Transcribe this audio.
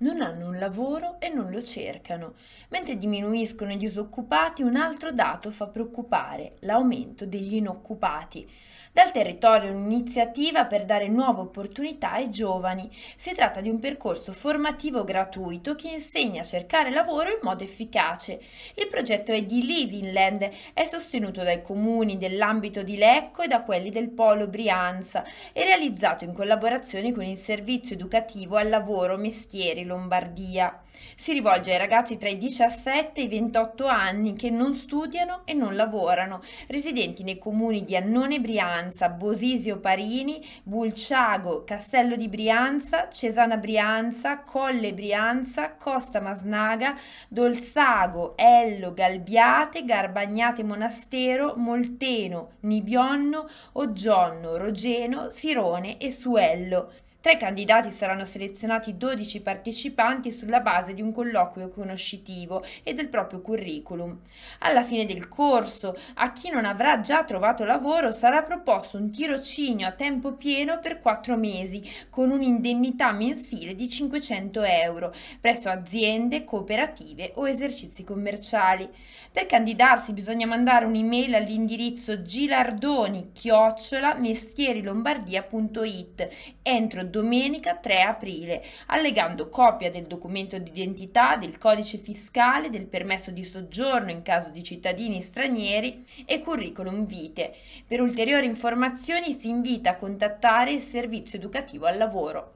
non hanno un lavoro e non lo cercano, mentre diminuiscono i disoccupati un altro dato fa preoccupare, l'aumento degli inoccupati. Dal territorio un'iniziativa per dare nuove opportunità ai giovani. Si tratta di un percorso formativo gratuito che insegna a cercare lavoro in modo efficace. Il progetto è di Living Land, è sostenuto dai comuni dell'ambito di Lecco e da quelli del Polo Brianza e realizzato in collaborazione con il servizio educativo al lavoro Mestieri Lombardia. Si rivolge ai ragazzi tra i 17 e i 28 anni che non studiano e non lavorano, residenti nei comuni di Annone Brianza, Bosisio Parini, Bulciago, Castello di Brianza, Cesana Brianza, Colle Brianza, Costa Masnaga, Dolzago, Ello, Galbiate, Garbagnate Monastero, Molteno, Nibionno, Oggionno, Rogeno, Sirone e Suello. Tra i candidati saranno selezionati 12 partecipanti sulla base di un colloquio conoscitivo e del proprio curriculum. Alla fine del corso, a chi non avrà già trovato lavoro sarà proposto un tirocinio a tempo pieno per 4 mesi con un'indennità mensile di 500 euro presso aziende, cooperative o esercizi commerciali. Per candidarsi bisogna mandare un'email all'indirizzo gilardoni-mestierilombardia.it entro domenica 3 aprile, allegando copia del documento d'identità, del codice fiscale, del permesso di soggiorno in caso di cittadini stranieri e curriculum vitae. Per ulteriori informazioni si invita a contattare il servizio educativo al lavoro.